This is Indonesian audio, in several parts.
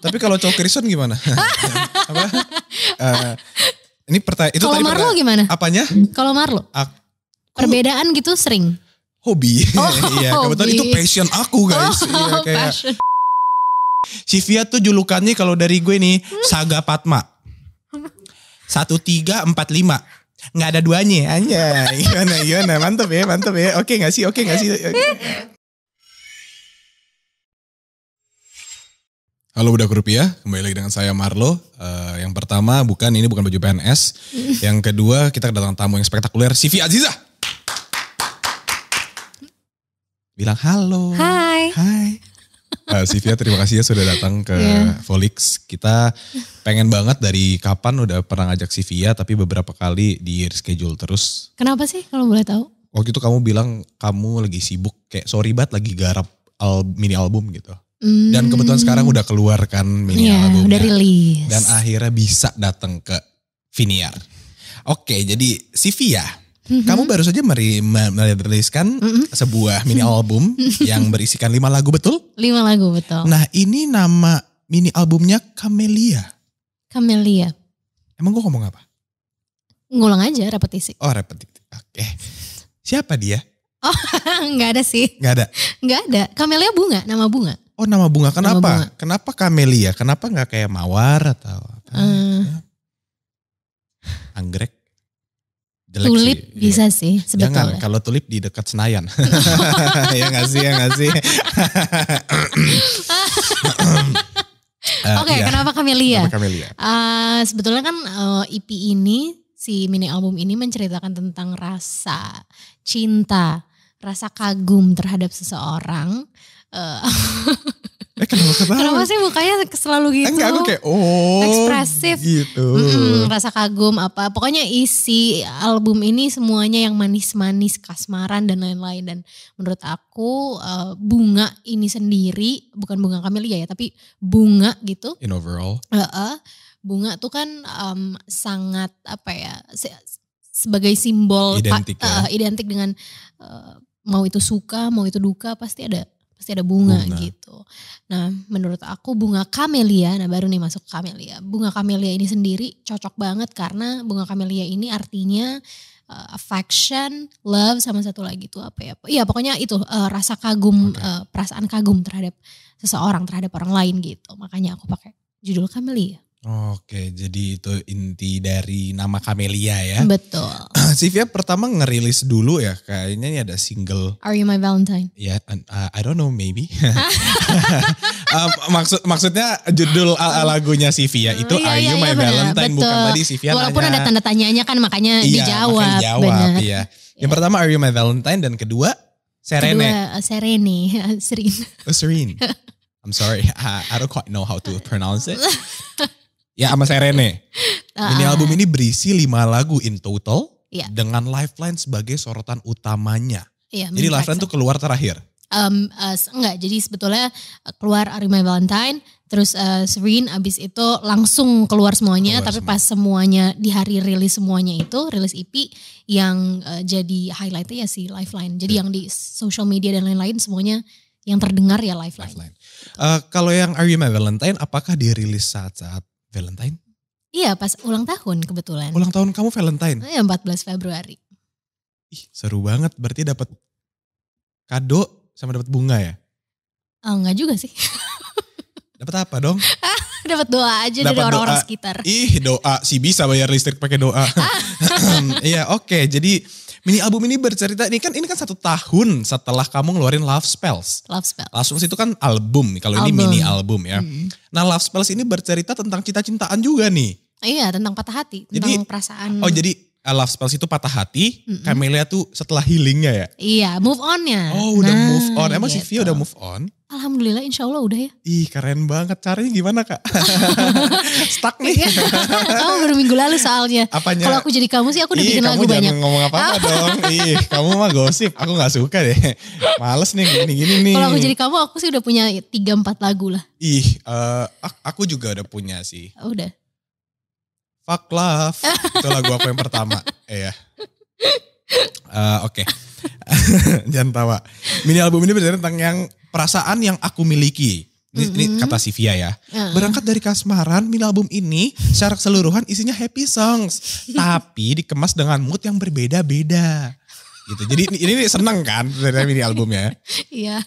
Tapi kalau cowok Kristen gimana? Apa? Uh, ini pertanyaan itu Kalau Marlo gimana? Apanya? Kalau Marlo? Aku, Perbedaan gitu sering. Hobi. Oh, iya, kebetulan itu passion aku, guys. Oh, iya, kayak passion. Sivia tuh julukannya kalau dari gue nih Saga Patma. Satu tiga empat lima. Nggak ada duanya, aja. Iya gimana. Mantep ya, mantep ya. Oke gak sih, oke gak sih. Halo Budak Rupiah, kembali lagi dengan saya Marlo. Uh, yang pertama bukan ini bukan baju PNS. yang kedua kita kedatangan tamu yang spektakuler, Sivi Aziza. Bilang halo. Hai. Hai. Uh, eh, Sivia ya, terima kasih ya sudah datang ke yeah. Volix. Kita pengen banget dari kapan udah pernah ngajak Sivia ya, tapi beberapa kali di reschedule terus. Kenapa sih kalau boleh tahu? Waktu itu kamu bilang kamu lagi sibuk kayak sorry banget lagi garap al mini album gitu. Dan kebetulan hmm. sekarang udah keluar kan mini yeah, albumnya. Udah rilis. Dan akhirnya bisa datang ke Viniar. Oke, jadi Sivia, mm-hmm. kamu baru saja meriliskan mm-hmm. sebuah mini album yang berisikan lima lagu betul? Lima lagu betul. Nah ini nama mini albumnya Camelia. Camelia. Emang gue ngomong apa? Ngulang aja repetisi. Oh repetisi, oke. Siapa dia? Oh, nggak ada sih. Nggak ada. Nggak ada. Kamelia bunga, nama bunga. Oh nama bunga kenapa? Nama bunga. Kenapa kamelia? Kenapa nggak kayak mawar atau apa? Uh, Anggrek. Jelek tulip sih. Iya. bisa ya. sih sebetulnya. Jangan kalau tulip di dekat Senayan. ya nggak sih, ya nggak sih. Oke, okay, eh, ya. kenapa camelia? Kenapa Uh, sebetulnya kan uh, EP ini si mini album ini menceritakan tentang rasa cinta, rasa kagum terhadap seseorang Eh kenapa ketawa? Kenapa sih mukanya selalu eh, gitu? Enggak, aku kayak oh. Ekspresif. Gitu. mm rasa kagum apa. Pokoknya isi album ini semuanya yang manis-manis, kasmaran dan lain-lain. Dan menurut aku eh, bunga ini sendiri, bukan bunga kamelia ya, tapi bunga gitu. In overall. Uh-uh, bunga tuh kan um, sangat apa ya, se- sebagai simbol. Identik ya. uh, Identik dengan uh, mau itu suka, mau itu duka pasti ada pasti ada bunga, bunga gitu. Nah, menurut aku bunga kamelia, nah baru nih masuk kamelia. Bunga kamelia ini sendiri cocok banget karena bunga kamelia ini artinya uh, affection, love sama satu lagi itu apa ya? Iya, pokoknya itu uh, rasa kagum, okay. uh, eh, perasaan kagum terhadap seseorang, terhadap orang lain gitu. Makanya aku pakai judul kamelia. Oke, jadi itu inti dari nama Camelia ya. Betul. Sivia pertama ngerilis dulu ya, kayaknya ini ada single. Are You My Valentine? Ya, yeah, uh, I don't know, maybe. uh, maksud maksudnya judul uh, uh lagunya Sivia itu oh, iya, Are You iya, My iya, bener, Valentine betul. bukan tadi Sivia Walaupun nanya, ada tanda tanyanya kan makanya iya, dijawab. Makanya jawab, iya. Yang yeah. pertama Are You My Valentine dan kedua Serene. Kedua uh, Serene, Serene. Oh, Serene. I'm sorry, I, I don't quite know how to pronounce it. Ya sama Serene. Ah. Mini album ini berisi lima lagu in total yeah. dengan Lifeline sebagai sorotan utamanya. Yeah, Jadi Lifeline tuh keluar terakhir. Um, uh, enggak, jadi sebetulnya eh, keluar Ari My Valentine, terus uh, Serene abis itu langsung keluar semuanya, keluar tapi semua. pas semuanya di hari rilis semuanya itu, rilis EP yang uh, jadi highlightnya ya si Lifeline. Jadi yeah. yang di social media dan lain-lain semuanya yang terdengar ya Lifeline. Lifeline. Uh, kalau yang Are You Valentine, apakah dirilis saat-saat Valentine? Iya, pas ulang tahun kebetulan. Ulang tahun kamu Valentine? Iya, 14 Februari. Ih, seru banget. Berarti dapat kado sama dapat bunga ya? Oh, enggak juga sih. dapat apa dong? dapat doa aja dapet dari orang-orang sekitar. Ih, doa sih bisa bayar listrik pakai doa. Iya, oke. Okay, jadi mini album ini bercerita ini kan ini kan satu tahun setelah kamu ngeluarin Love Spells. Love Spells. Love Spells itu kan album. Kalau ini mini album ya. Hmm. Nah Love Spells ini bercerita tentang cinta-cintaan juga nih. Iya tentang patah hati, tentang jadi, perasaan. Oh jadi I uh, Love Spells itu patah hati, mm -mm. Camelia tuh setelah healingnya ya? Iya, move on ya. Oh udah nah, move on, emang gitu. Sylvia udah move on? Alhamdulillah insya Allah udah ya. Ih keren banget, caranya gimana kak? Stuck nih. kamu iya. oh, baru minggu lalu soalnya. Apanya? Kalau aku jadi kamu sih aku udah Ih, bikin lagu banyak. Kamu ngomong apa-apa ah. dong. Ih kamu mah gosip, aku gak suka deh. Males nih gini-gini nih. Kalau aku jadi kamu aku sih udah punya 3-4 lagu lah. Ih uh, aku juga udah punya sih. Udah? Fuck Love. Itu lagu aku yang pertama. Iya. Uh, Oke. Okay. Jangan tawa. Mini album ini berbicara tentang yang perasaan yang aku miliki. Ini, mm -hmm. ini kata Sivia ya. Uh. Berangkat dari kasmaran, mini album ini secara keseluruhan isinya happy songs, tapi dikemas dengan mood yang berbeda-beda. Gitu. Jadi ini, ini seneng kan dari mini albumnya? Iya.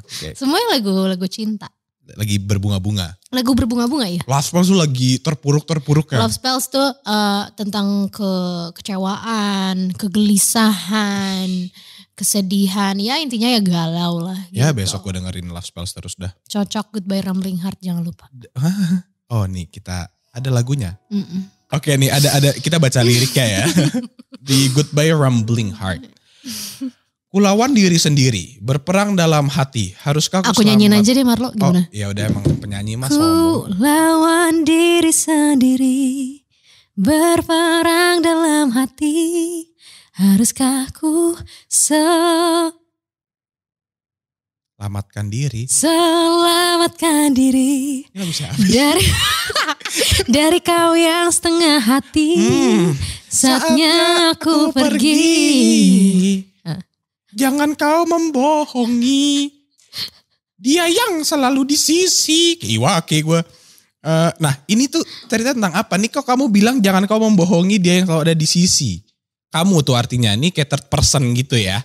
Oke. Okay. Semuanya lagu-lagu cinta lagi berbunga-bunga. Lagu berbunga-bunga iya. ya? Love Spells tuh lagi terpuruk-terpuruk ya. Love Spells tuh uh, tentang kekecewaan kegelisahan, kesedihan. Ya intinya ya galau lah. Ya, gitu. Ya besok gue dengerin Love Spells terus dah. Cocok Goodbye Rambling Heart jangan lupa. oh nih kita ada lagunya. Mm -mm. Oke nih ada ada kita baca liriknya ya. Di Goodbye Rambling Heart. Kulawan diri sendiri, berperang dalam hati. Haruskah aku, aku nyanyiin aja deh Marlo gimana? Oh, ya udah emang penyanyi Mas. Kulawan diri sendiri, berperang dalam hati. Haruskah se selamatkan diri? Selamatkan diri. Ya, bisa Dari dari kau yang setengah hati. Hmm, saatnya, saatnya aku, aku pergi. pergi. Jangan kau membohongi. Dia yang selalu di sisi. oke gue. Uh, nah ini tuh cerita tentang apa nih kok kamu bilang jangan kau membohongi dia yang selalu ada di sisi. Kamu tuh artinya nih kayak third person gitu ya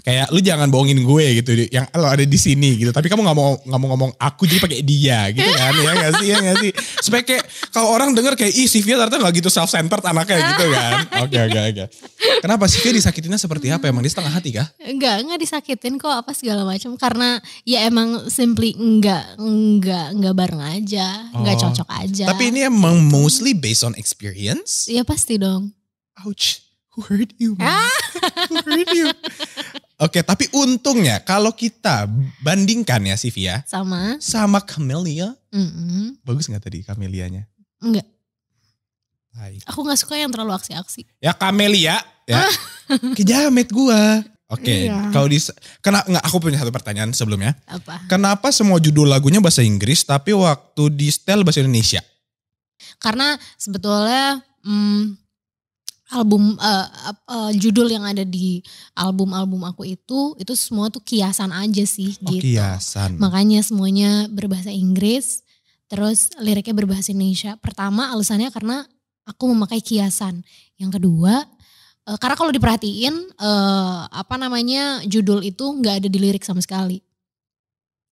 kayak lu jangan bohongin gue gitu yang lo ada di sini gitu tapi kamu nggak mau nggak mau ngomong aku jadi pakai dia gitu kan ya nggak sih ya nggak sih supaya kayak kalau orang denger kayak ih Sylvia ternyata nggak gitu self centered anaknya gitu kan oke oke oke kenapa Sylvia disakitinnya seperti apa emang dia setengah hati kah enggak enggak disakitin kok apa segala macam karena ya emang simply enggak enggak enggak bareng aja enggak oh. cocok aja tapi ini emang mostly based on experience ya pasti dong ouch who hurt you man? who hurt you Oke, tapi untungnya kalau kita bandingkan ya Sivia. Ya. Sama. Sama Camelia. Mm -hmm. Bagus gak tadi Camellianya? Enggak. Hai. Aku gak suka yang terlalu aksi-aksi. Ya Camelia ya. Ah. Kejamet gua. Oke, okay, iya. kalau kena nggak aku punya satu pertanyaan sebelumnya. Apa? Kenapa semua judul lagunya bahasa Inggris tapi waktu di style bahasa Indonesia? Karena sebetulnya hmm, album uh, uh, judul yang ada di album-album aku itu itu semua tuh kiasan aja sih oh, gitu. Kiasan. Makanya semuanya berbahasa Inggris, terus liriknya berbahasa Indonesia. Pertama alasannya karena aku memakai kiasan. Yang kedua uh, karena kalau diperhatiin uh, apa namanya judul itu nggak ada di lirik sama sekali.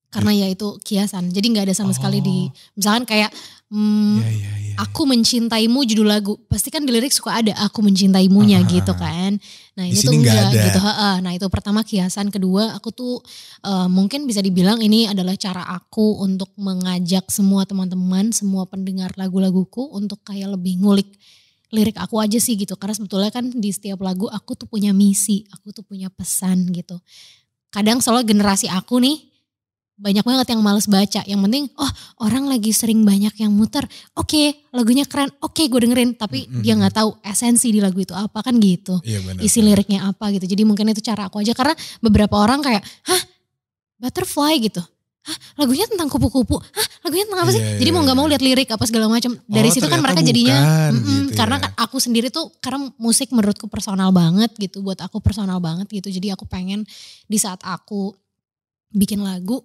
Karena iya. ya itu kiasan. Jadi nggak ada sama oh. sekali di oh. misalkan kayak hmm, ya, ya, ya. aku mencintaimu judul lagu pasti kan di lirik suka ada aku mencintaimunya Aha. gitu kan nah ini tuh enggak ada. gitu ha, nah itu pertama kiasan kedua aku tuh uh, mungkin bisa dibilang ini adalah cara aku untuk mengajak semua teman-teman semua pendengar lagu-laguku untuk kayak lebih ngulik lirik aku aja sih gitu karena sebetulnya kan di setiap lagu aku tuh punya misi aku tuh punya pesan gitu kadang soal generasi aku nih banyak banget yang males baca. Yang penting, oh orang lagi sering banyak yang muter. Oke, okay, lagunya keren. Oke, okay, gue dengerin. Tapi mm -hmm. dia nggak tahu esensi di lagu itu apa kan gitu. Iya, bener. Isi liriknya apa gitu. Jadi mungkin itu cara aku aja. Karena beberapa orang kayak, hah butterfly gitu. Hah, lagunya tentang kupu-kupu. Hah, lagunya tentang apa sih? Yeah, yeah. Jadi mau nggak iya. mau lihat lirik apa segala macam. Dari oh, situ kan mereka jadinya, bukan, gitu karena ya. aku sendiri tuh karena musik menurutku personal banget gitu. Buat aku personal banget gitu. Jadi aku pengen di saat aku bikin lagu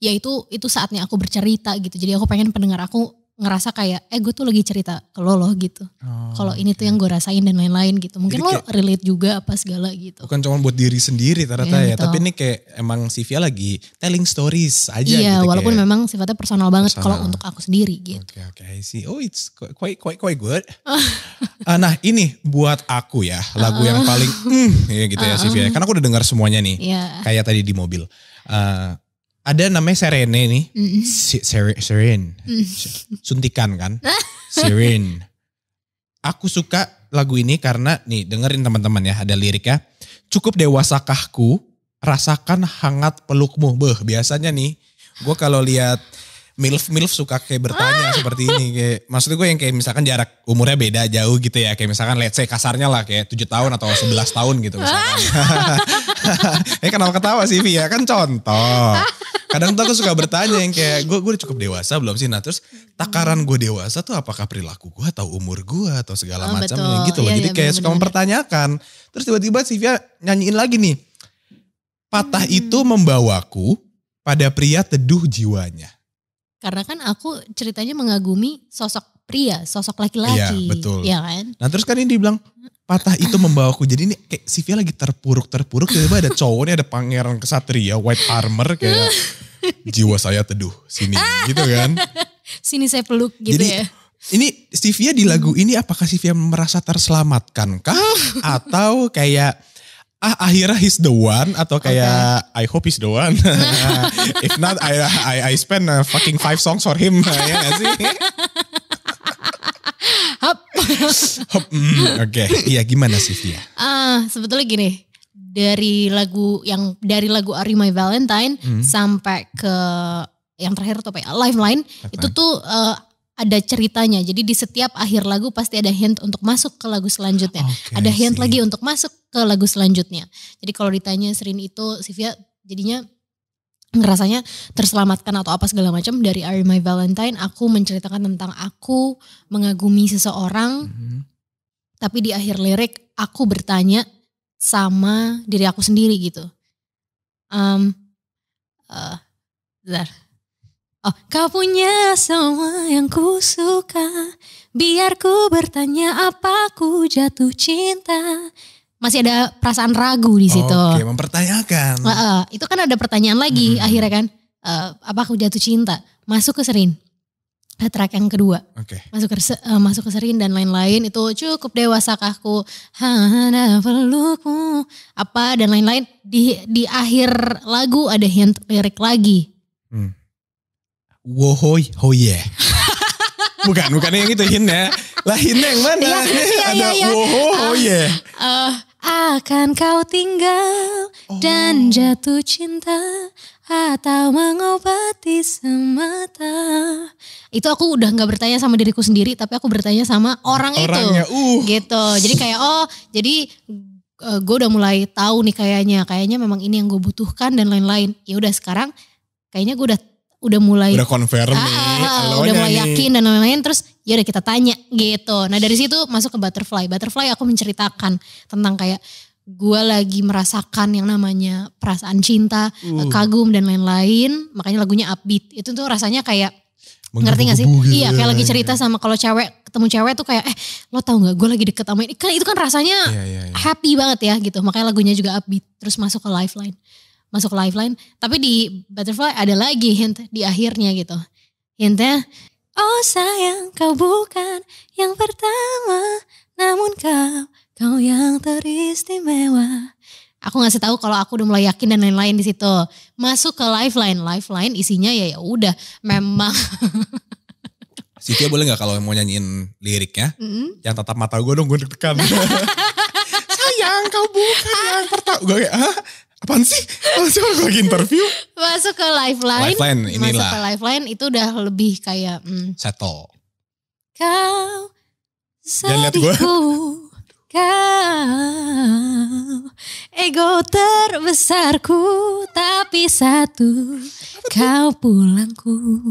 ya itu itu saatnya aku bercerita gitu. Jadi aku pengen pendengar aku ngerasa kayak eh gue tuh lagi cerita ke lo loh gitu. Oh, Kalau ini tuh yang gue rasain dan lain-lain gitu. Mungkin kayak, lo relate juga apa segala gitu. Bukan cuma buat diri sendiri ternyata iya, ya, gitu. tapi ini kayak emang Sivia lagi telling stories aja iya, gitu. walaupun kayak, memang sifatnya personal banget kalau untuk aku sendiri gitu. Oke, okay, oke. Okay, I Oh, it's quite quite quite good. uh, nah, ini buat aku ya, lagu uh, yang ah. paling mm, ya gitu uh, ya Sivia. Ah, ya. Karena aku udah dengar semuanya nih. Yeah. Kayak tadi di mobil. Uh, ada namanya Serene nih. Mm. Si, ser, Mm. Suntikan kan. serene. Aku suka lagu ini karena nih dengerin teman-teman ya ada liriknya. Cukup dewasakahku rasakan hangat pelukmu. Beh biasanya nih gue kalau lihat milf milf suka kayak bertanya ah. seperti ini kayak maksud gue yang kayak misalkan jarak umurnya beda jauh gitu ya kayak misalkan let's say kasarnya lah kayak tujuh tahun atau sebelas tahun gitu ah. misalkan. Ah. eh kenapa ketawa sih Via kan contoh. Kadang tuh aku suka bertanya yang kayak gue gue cukup dewasa belum sih nah terus takaran gue dewasa tuh apakah perilaku gue atau umur gue atau segala oh, ah, macam gitu loh. Ya, Jadi ya, kayak bener -bener. suka mempertanyakan. Terus tiba-tiba si Via nyanyiin lagi nih. Patah hmm. itu membawaku pada pria teduh jiwanya. Karena kan aku ceritanya mengagumi sosok pria, sosok laki-laki. Iya, betul. Iya kan? Nah terus kan ini dibilang, patah itu membawaku. Jadi ini kayak Sivia lagi terpuruk-terpuruk, tiba-tiba ada cowoknya, ada pangeran kesatria, white armor kayak jiwa saya teduh sini gitu kan. Sini saya peluk gitu Jadi, ya. Ini Sivia di lagu ini apakah Sivia merasa terselamatkan kah? Atau kayak ah akhirnya he's the one atau kayak okay. I hope he's the one. If not I I I spend a uh, fucking five songs for him ya gak ya, sih? Hop. Hop. Mm, oke, iya gimana sih dia? Uh, ah, sebetulnya gini, dari lagu yang dari lagu Are You My Valentine hmm. sampai ke yang terakhir tuh apa ya Lifeline, Lifeline. itu tuh uh, ada ceritanya. Jadi di setiap akhir lagu pasti ada hint untuk masuk ke lagu selanjutnya. Okay, ada hint see. lagi untuk masuk ke lagu selanjutnya. Jadi kalau ditanya Serin itu Sivia jadinya ngerasanya terselamatkan atau apa segala macam dari Are My Valentine aku menceritakan tentang aku mengagumi seseorang mm -hmm. tapi di akhir lirik aku bertanya sama diri aku sendiri gitu um, uh, Oh, kau punya semua yang ku suka. Biar ku bertanya apa ku jatuh cinta. Masih ada perasaan ragu di situ. Oke, mempertanyakan. Uh, uh, itu kan ada pertanyaan lagi hmm. akhirnya kan. Uh, apa aku jatuh cinta? Masuk ke Serin. Track yang kedua. Oke. Okay. Masuk ke uh, masuk ke Serin dan lain-lain itu cukup dewasa aku. Hana perluku apa dan lain-lain di di akhir lagu ada hint lirik lagi. Hmm Wohoy hoye. Oh bukan, bukan yang itu hinnya. Lah hinnya yang mana? Ya, ya, Ada ya, ya. wohoy hoye. Oh ah, uh, uh, ah, akan kau tinggal oh. dan jatuh cinta atau mengobati semata. Itu aku udah nggak bertanya sama diriku sendiri, tapi aku bertanya sama orang Orangnya, itu. Uh. Gitu. Jadi kayak oh, jadi uh, eh, gue udah mulai tahu nih kayaknya, kayaknya memang ini yang gue butuhkan dan lain-lain. Ya udah sekarang kayaknya gue udah udah mulai udah confirm ah, nih, ah, ah, udah mulai yakin dan lain-lain terus ya udah kita tanya gitu. Nah dari situ masuk ke butterfly. Butterfly aku menceritakan tentang kayak gue lagi merasakan yang namanya perasaan cinta, uh. kagum dan lain-lain. Makanya lagunya upbeat. Itu tuh rasanya kayak ngerti gak sih? Gitu iya kayak ya, lagi cerita ya. sama kalau cewek ketemu cewek tuh kayak eh lo tau nggak gue lagi deket sama ini kan itu kan rasanya ya, happy banget ya gitu makanya lagunya juga upbeat terus masuk ke lifeline masuk lifeline. Tapi di Butterfly ada lagi hint di akhirnya gitu. Hintnya, oh sayang kau bukan yang pertama, namun kau, kau yang teristimewa. Aku ngasih tahu kalau aku udah mulai yakin dan lain-lain di situ. Masuk ke lifeline, lifeline isinya ya ya udah memang. Siti boleh nggak kalau mau nyanyiin liriknya? Mm -hmm. Yang tatap mata gue dong gue deg sayang kau bukan yang pertama. Gue kayak, Apaan sih? Masuk aku lagi interview. Masuk ke lifeline. Lifeline inilah. Masuk ke lifeline itu udah lebih kayak. Hmm, Settle. Kau sedihku. Kau ego terbesarku tapi satu kau pulangku.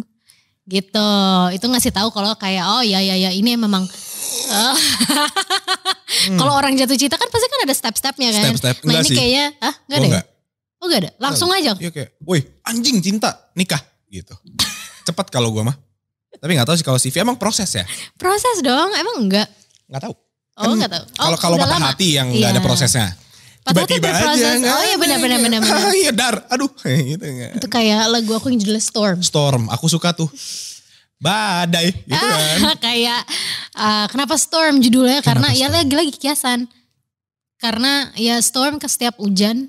Gitu. Itu ngasih tahu kalau kayak oh ya ya ya ini memang hmm. Kalau orang jatuh cinta kan pasti kan ada step-stepnya kan. Step-step. Nah enggak ini sih. kayaknya, ah enggak oh, ada. Ya? Enggak. Oh enggak ada, langsung enggak. aja. Iya kayak, woi anjing cinta, nikah gitu. Cepat kalau gua mah. Tapi gak tahu sih kalau CV emang proses ya? Proses dong, emang enggak? Gak tahu. oh kan gak tahu. Oh, kalau kalau patah lama. hati yang iya. gak ada prosesnya. Patah Tiba-tiba hati Aja, oh iya benar-benar. benar Iya dar, aduh. Gitu, Itu kayak lagu aku yang judulnya Storm. Storm, aku suka tuh badai gitu ah, kan. kayak uh, kenapa storm judulnya kenapa karena ya storm? ya lagi-lagi kiasan. Karena ya storm ke setiap hujan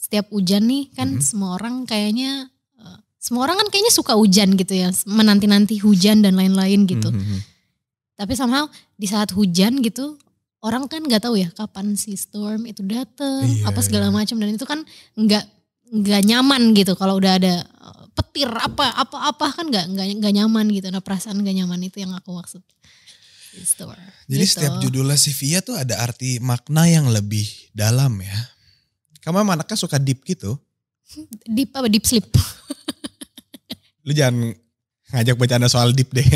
setiap hujan nih kan hmm. semua orang kayaknya eh, semua orang kan kayaknya suka hujan gitu ya, menanti-nanti hujan dan lain-lain gitu. Hmm. Tapi somehow di saat hujan gitu orang kan nggak tahu ya kapan si storm itu datang yeah. apa segala iya. macam dan itu kan nggak nggak nyaman gitu kalau udah ada petir apa apa apa kan nggak nggak nyaman gitu nah perasaan nggak nyaman itu yang aku maksud Store. Gitu. Jadi gitu. setiap judulnya si Via tuh ada arti makna yang lebih dalam ya. Kamu emang anaknya suka deep gitu? Deep apa deep sleep? Lu jangan ngajak bacaan soal deep deh.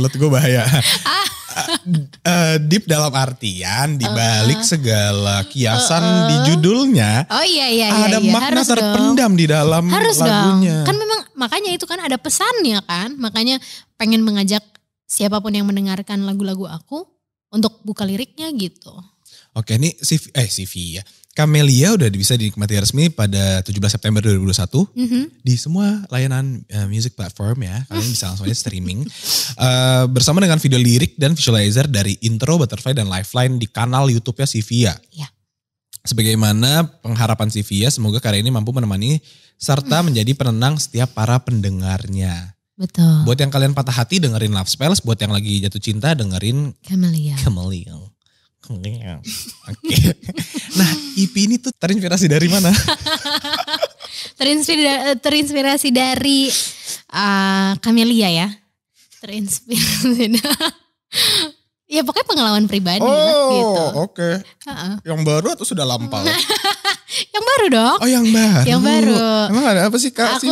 Mulut gue bahaya. ah uh, deep dalam artian di uh, segala kiasan uh, uh. di judulnya. Oh iya iya iya. Ada iya, makna harus terpendam dong. di dalam harus lagunya. Dong. Kan memang makanya itu kan ada pesannya kan. Makanya pengen mengajak siapapun yang mendengarkan lagu-lagu aku untuk buka liriknya gitu. Oke, ini CV eh CV ya. Camelia udah bisa dinikmati resmi pada 17 September 2021 mm -hmm. di semua layanan uh, music platform ya. Kalian mhm. bisa langsung aja streaming uh, bersama dengan video lirik dan visualizer dari intro Butterfly dan Lifeline di kanal YouTube-nya Sivia. Yeah. Sebagaimana pengharapan Sivia, semoga karya ini mampu menemani serta mhm. menjadi penenang setiap para pendengarnya. Betul. Buat yang kalian patah hati dengerin Love Spells, buat yang lagi jatuh cinta dengerin Camelia. Camelia. Ya. Oke. Nah, IP e ini tuh terinspirasi dari mana? terinspirasi dari uh, Camelia ya. Terinspirasi. ya pokoknya pengalaman pribadi oh, lah gitu. Oh, oke. Okay. Uh -uh. Yang baru atau sudah lampau? yang baru dong. Oh, yang baru. Yang baru. Emang ada apa sih Kak? Aku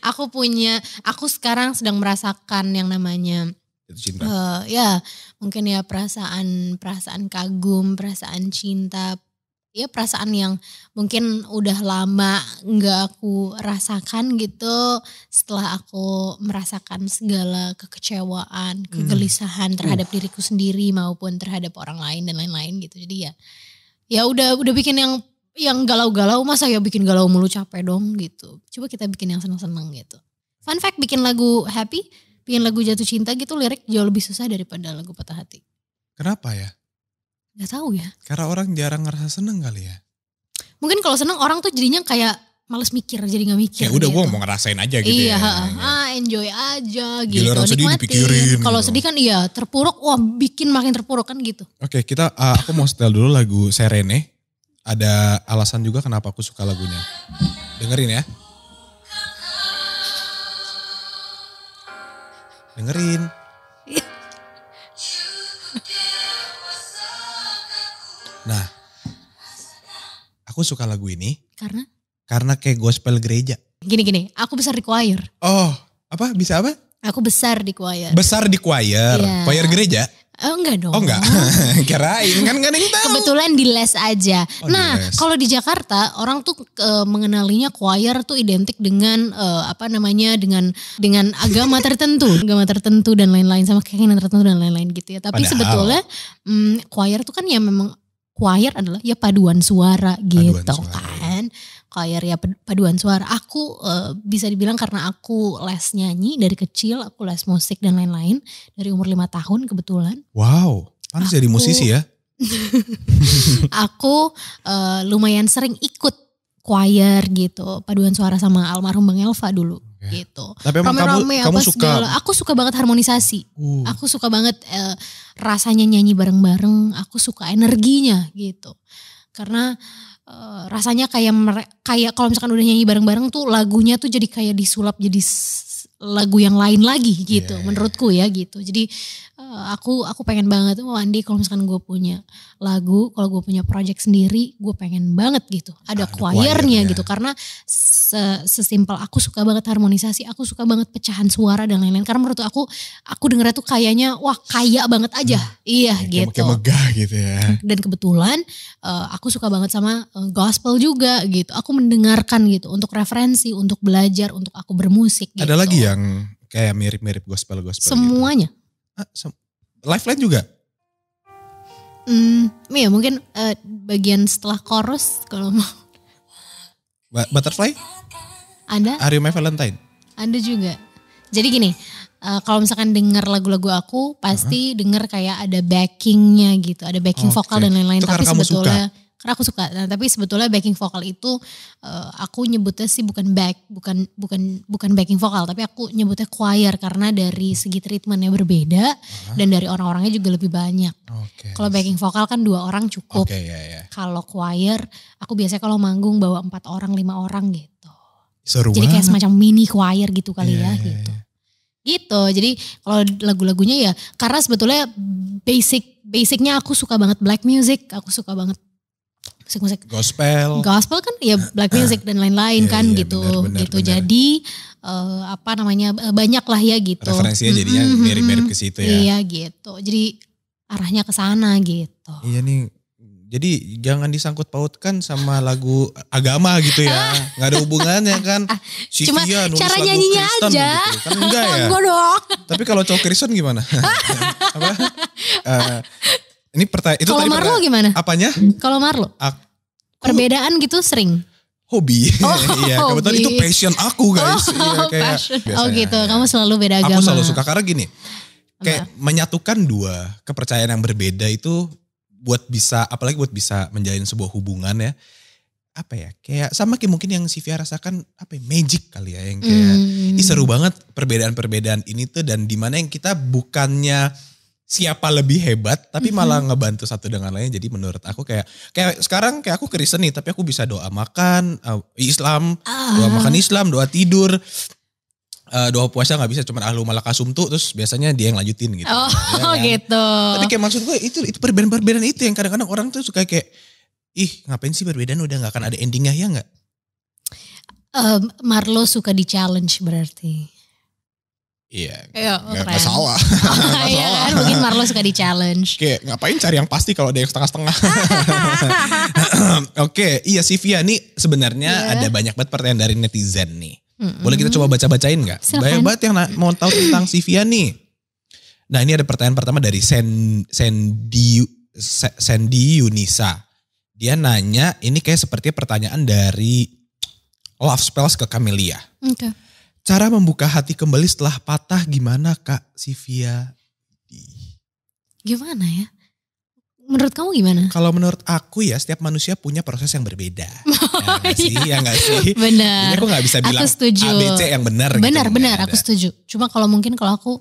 aku punya aku sekarang sedang merasakan yang namanya Cinta. Uh, ya mungkin ya perasaan perasaan kagum perasaan cinta ya perasaan yang mungkin udah lama nggak aku rasakan gitu setelah aku merasakan segala kekecewaan hmm. kegelisahan hmm. terhadap uh. diriku sendiri maupun terhadap orang lain dan lain-lain gitu jadi ya ya udah udah bikin yang yang galau-galau masa ya bikin galau mulu capek dong gitu coba kita bikin yang seneng-seneng gitu fun fact bikin lagu happy pingin lagu jatuh cinta gitu lirik jauh lebih susah daripada lagu patah hati. Kenapa ya? Gak tahu ya. Karena orang jarang ngerasa seneng kali ya. Mungkin kalau seneng orang tuh jadinya kayak males mikir jadi nggak mikir. Ya udah gitu. gue mau ngerasain aja gitu. Iya, ya, iya. ah, enjoy aja gitu. Giliran sedih dipikirin. Kalau gitu. sedih kan iya terpuruk, wah bikin makin terpuruk kan gitu. Oke okay, kita, uh, aku mau setel dulu lagu Serene. Ada alasan juga kenapa aku suka lagunya. Dengerin ya. Dengerin. nah, aku suka lagu ini. Karena? Karena kayak gospel gereja. Gini-gini, aku besar di choir. Oh, apa? Bisa apa? Aku besar di choir. Besar di choir? Yeah. Choir gereja? Oh enggak dong. Oh enggak. Kirain kan enggak ada yang tahu. Kebetulan di les aja. Oh, nah, kalau di Jakarta orang tuh e, mengenalinya choir tuh identik dengan e, apa namanya dengan dengan agama tertentu, agama tertentu dan lain-lain sama keyakinan tertentu dan lain-lain gitu ya. Tapi Padahal. sebetulnya mm, choir tuh kan ya memang choir adalah ya paduan suara gitu paduan suara. kan choir ya paduan suara. Aku uh, bisa dibilang karena aku les nyanyi dari kecil, aku les musik dan lain-lain dari umur lima tahun kebetulan. Wow, pantas jadi musisi ya. aku uh, lumayan sering ikut choir gitu, paduan suara sama almarhum Bang Elva dulu gitu. Tapi emang rame -rame kamu, suka? Segala. Aku suka banget harmonisasi. Uh. Aku suka banget uh, rasanya nyanyi bareng-bareng. Aku suka energinya gitu. Karena Eh, rasanya kayak kayak kalau misalkan udah nyanyi bareng-bareng tuh lagunya tuh jadi kayak disulap jadi lagu yang lain lagi gitu yeah. Iya, menurutku iya. ya gitu jadi uh, aku aku pengen banget tuh oh, Andi kalau misalkan gue punya lagu kalau gue punya project sendiri gue pengen banget gitu ada, choirnya choirnya gitu karena sesimpel aku suka banget harmonisasi, aku suka banget pecahan suara dan lain-lain. Karena menurut aku, aku denger tuh kayaknya wah kaya banget aja. Hmm. Iya ya, gitu. Kayak megah gitu ya. Dan kebetulan eh, aku suka banget sama eh, gospel juga gitu. Aku mendengarkan gitu untuk referensi, untuk belajar, untuk aku bermusik gitu. Ada lagi yang kayak mirip-mirip gospel-gospel gitu? Semuanya. Gitu. Ah, sem Lifeline juga? Hmm, ya mungkin uh, bagian setelah chorus kalau mau Butterfly? Ada. Are You My Valentine? Ada juga. Jadi gini, uh, kalau misalkan denger lagu-lagu aku pasti uh -huh. denger kayak ada backingnya gitu, ada backing okay. vokal dan lain-lain. Tapi sebetulnya karena aku suka nah, tapi sebetulnya backing vokal itu uh, aku nyebutnya sih bukan back bukan bukan bukan backing vokal tapi aku nyebutnya choir karena dari segi treatmentnya berbeda uh-huh. dan dari orang-orangnya juga lebih banyak okay. kalau backing vokal kan dua orang cukup okay, yeah, yeah. kalau choir aku biasanya kalau manggung bawa empat orang lima orang gitu Seru jadi kayak semacam mini choir gitu kali yeah, ya yeah, gitu yeah. gitu jadi kalau lagu-lagunya ya karena sebetulnya basic basicnya aku suka banget black music aku suka banget musik-musik gospel. Gospel kan ya black music dan lain-lain iya, kan iya, gitu. Bener, bener, gitu. Bener. Jadi uh, apa namanya eh, banyak lah ya gitu. Referensinya jadinya mm-hmm, mirip-mirip ke situ ya. Iya gitu. Jadi arahnya ke sana gitu. Iya nih. Jadi jangan disangkut pautkan sama lagu agama gitu ya. Gak ada hubungannya kan. Ah, si Cuma Tia nulis cara nyanyinya aja. Gitu. Kan enggak ya. Tapi kalau cowok Kristen gimana? apa? Uh, ini pertanyaan itu Kalau Marlo pertanya gimana? Apanya? Kalau Marlo? Aku, Perbedaan gitu sering? Hobi. Oh, iya, kebetulan itu passion aku, guys. Oh, iya, kayak passion. oh gitu. Kamu selalu beda agama. Aku selalu suka karena gini. Kayak Apa? menyatukan dua kepercayaan yang berbeda itu buat bisa apalagi buat bisa menjalin sebuah hubungan ya apa ya kayak sama kayak mungkin yang Sivia rasakan apa ya, magic kali ya yang kayak mm. seru banget perbedaan-perbedaan ini tuh dan di mana yang kita bukannya siapa lebih hebat tapi mm-hmm. malah mm -hmm. ngebantu satu dengan lainnya jadi menurut aku kayak kayak sekarang kayak aku Kristen nih tapi aku bisa doa makan uh, Islam uh. doa makan Islam doa tidur uh, doa puasa nggak bisa cuma ahlu malakasum tuh terus biasanya dia yang lanjutin gitu oh ya, kan? gitu tapi kayak maksud gue itu itu perbedaan-perbedaan itu yang kadang-kadang orang tuh suka kayak ih ngapain sih perbedaan udah nggak akan ada endingnya ya nggak um, Marlo suka di challenge berarti Iya. Iya, oh, gak, gak salah. Oh, iya kan, mungkin Marlo suka di challenge. Oke, ngapain cari yang pasti kalau ada yang setengah-setengah. Oke, iya Sivia nih sebenarnya yeah. ada banyak banget pertanyaan dari netizen nih. Mm-hmm. Boleh kita coba baca-bacain gak? Silahkan. Banyak banget yang mau tahu tentang Sivia nih. Nah ini ada pertanyaan pertama dari Sandy, Sandy Yunisa. Dia nanya, ini kayak seperti pertanyaan dari Love Spells ke Camelia. Oke. Okay Cara membuka hati kembali setelah patah gimana Kak Sivia? Gimana ya? Menurut kamu gimana? Kalau menurut aku ya setiap manusia punya proses yang berbeda. Oh, ya gak sih? Iya. Ya gak sih? Benar. Jadi aku gak bisa bilang aku setuju. ABC yang benar. Benar, gitu, benar. Aku setuju. Cuma kalau mungkin kalau aku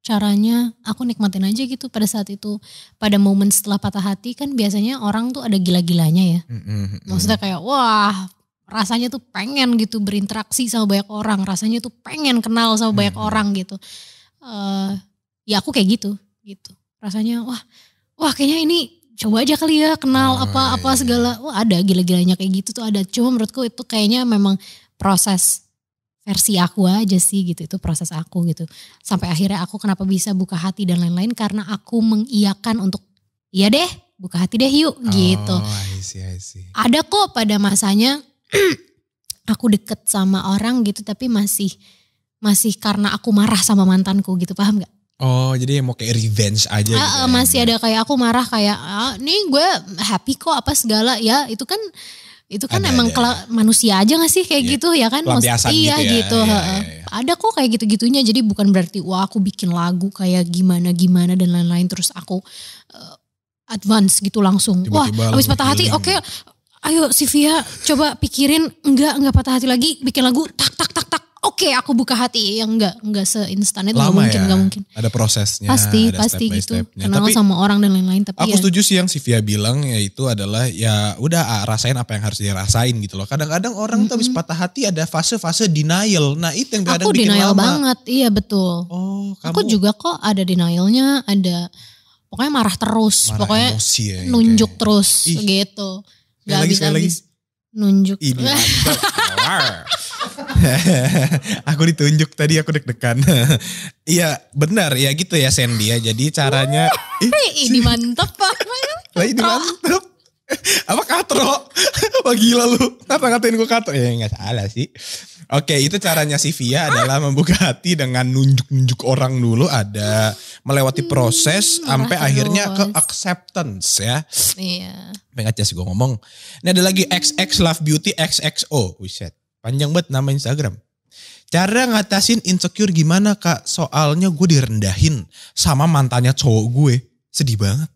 caranya aku nikmatin aja gitu pada saat itu. Pada momen setelah patah hati kan biasanya orang tuh ada gila-gilanya ya. Mm-hmm. Maksudnya kayak wah rasanya tuh pengen gitu berinteraksi sama banyak orang, rasanya tuh pengen kenal sama banyak hmm. orang gitu. Uh, ya aku kayak gitu gitu. Rasanya wah wah kayaknya ini coba aja kali ya kenal apa-apa oh, iya. apa, segala. Wah ada gila-gilanya kayak gitu tuh ada. Cuma menurutku itu kayaknya memang proses versi aku aja sih gitu. Itu proses aku gitu. Sampai akhirnya aku kenapa bisa buka hati dan lain-lain karena aku mengiyakan untuk iya deh buka hati deh yuk oh, gitu. I see, I see. Ada kok pada masanya aku deket sama orang gitu tapi masih masih karena aku marah sama mantanku gitu paham nggak? Oh jadi mau kayak revenge aja uh, gitu ya? Masih ada kayak aku marah kayak ah, nih gue happy kok apa segala ya itu kan itu kan ada, emang ada. manusia aja gak sih kayak ya. gitu ya kan Lampiasan iya gitu, ya. gitu. Ya, ya, ya. ada kok kayak gitu gitunya jadi bukan berarti wah aku bikin lagu kayak gimana gimana dan lain-lain terus aku uh, advance gitu langsung Tiba -tiba wah habis patah hati oke okay, ayo Sivia coba pikirin enggak enggak patah hati lagi bikin lagu tak tak tak tak oke okay, aku buka hati yang enggak enggak seinstan itu Lama ya, mungkin ya. Gak mungkin ada prosesnya pasti ada pasti step gitu kenal tapi, sama orang dan lain-lain tapi aku ya. setuju sih yang Sivia bilang yaitu adalah ya udah ah, rasain apa yang harus dirasain gitu loh kadang-kadang orang mm -hmm. tuh patah hati ada fase-fase denial nah itu yang kadang aku bikin denial lama. banget iya betul oh, kamu... aku juga kok ada denialnya ada pokoknya marah terus marah pokoknya ya, nunjuk kayak. terus Ih. gitu Gak lagi, sekali lagi. Nunjuk. Ini aku ditunjuk tadi aku deg-degan. Iya benar ya gitu ya Sandy ya. Jadi caranya. ini mantep. Lagi mantep apa katro wah gila lu kenapa ngatain gue katro ya gak salah sih oke itu caranya si Via adalah membuka hati dengan nunjuk nunjuk orang dulu ada melewati proses hmm, sampai akhirnya ke acceptance ya iya pengen aja sih gue ngomong ini ada lagi XX Love Beauty XXO wiset panjang banget nama Instagram Cara ngatasin insecure gimana kak? Soalnya gue direndahin sama mantannya cowok gue. Sedih banget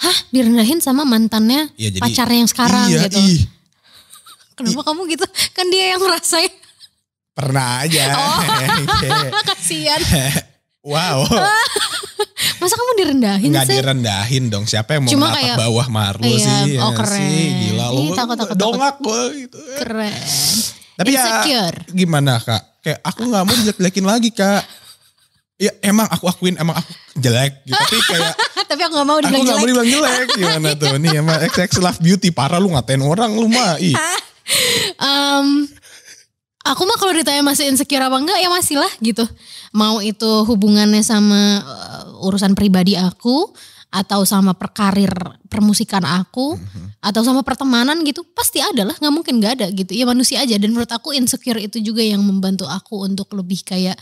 hah direndahin sama mantannya ya, jadi, pacarnya yang sekarang iya, gitu. Ih, Kenapa ih. kamu gitu? Kan dia yang ngerasain. Pernah aja. Oh, kasian. wow. Masa kamu direndahin Nggak sih? Gak direndahin dong. Siapa yang mau Cuma kayak, bawah maru iya, sih? Oh iya keren. Sih, gila lu. takut, takut, dongak gue gitu. Keren. Tapi ya, Insecure. ya gimana kak? Kayak aku gak mau dilihat lagi kak Ya emang aku akuin emang aku jelek gitu. tapi kayak tapi aku gak mau dibilang jelek. Aku gak mau dibilang jelek gimana gitu. tuh. Nih emang XX Love Beauty parah lu ngatain orang lu mah. Ih. um, aku mah kalau ditanya masih insecure apa enggak ya masih lah gitu. Mau itu hubungannya sama uh, urusan pribadi aku atau sama perkarir permusikan aku mm-hmm. atau sama pertemanan gitu pasti ada lah nggak mungkin gak ada gitu ya manusia aja dan menurut aku insecure itu juga yang membantu aku untuk lebih kayak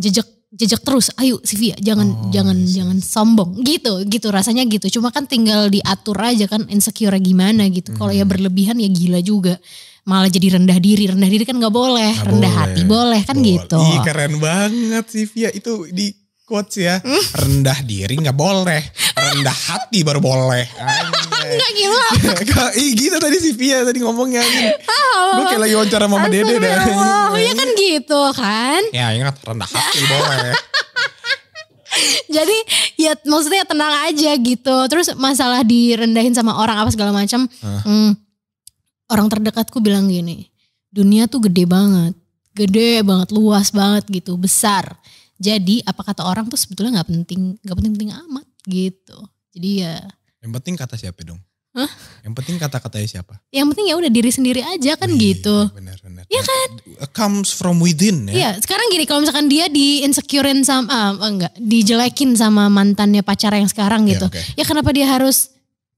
jejak jejak terus ayo Sivia jangan oh, jangan yes. Iya, iya, jangan iya. sombong gitu gitu rasanya gitu cuma kan tinggal diatur aja kan insecure gimana gitu kalau ya hmm. berlebihan ya gila juga malah jadi rendah diri rendah diri kan nggak boleh gak rendah boleh. hati boleh kan boleh. gitu Ih, keren banget Sivia itu di quotes ya. Rendah diri nggak boleh. Rendah hati baru boleh. Enggak gila. Gak gitu tadi si Pia tadi ngomongnya. Gue kayak lagi wawancara sama Dede deh. Oh Ya kan gitu kan. Ya ingat ya kan, rendah hati boleh. Jadi ya maksudnya ya tenang aja gitu. Terus masalah direndahin sama orang apa segala macam. Uh. Hmm, orang terdekatku bilang gini, dunia tuh gede banget, gede banget, luas banget gitu, besar jadi apa kata orang tuh sebetulnya nggak penting, nggak penting-penting amat gitu. Jadi ya. Yang penting kata siapa dong? Hah? Yang penting kata-katanya siapa? Yang penting ya udah diri sendiri aja kan Wih, gitu. Bener bener. Ya kan? Comes from within ya. Iya, sekarang gini kalau misalkan dia di insecurein sama uh, enggak, dijelekin sama mantannya pacar yang sekarang iya, gitu. Ya, okay. ya kenapa dia harus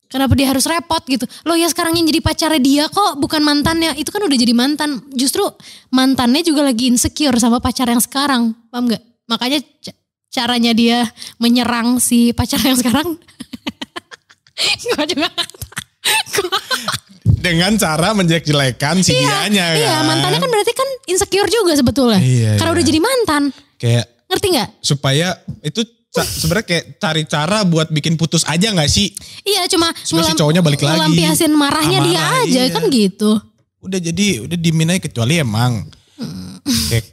Kenapa dia harus repot gitu? Loh ya sekarang yang jadi pacarnya dia kok bukan mantannya. Itu kan udah jadi mantan. Justru mantannya juga lagi insecure sama pacar yang sekarang. Paham gak? makanya caranya dia menyerang si pacar yang sekarang gue juga dengan cara menjelek-jelekan si iya, dianya iya, kan. Iya, mantannya kan berarti kan insecure juga sebetulnya. Iya, Karena iya. udah jadi mantan. Kayak ngerti nggak? Supaya itu sebenarnya kayak cari cara buat bikin putus aja nggak sih? Iya, cuma Supaya si cowoknya balik lagi. Melampiasin marahnya Amarah, dia aja iya. kan gitu. Udah jadi udah diminai kecuali emang hmm. kayak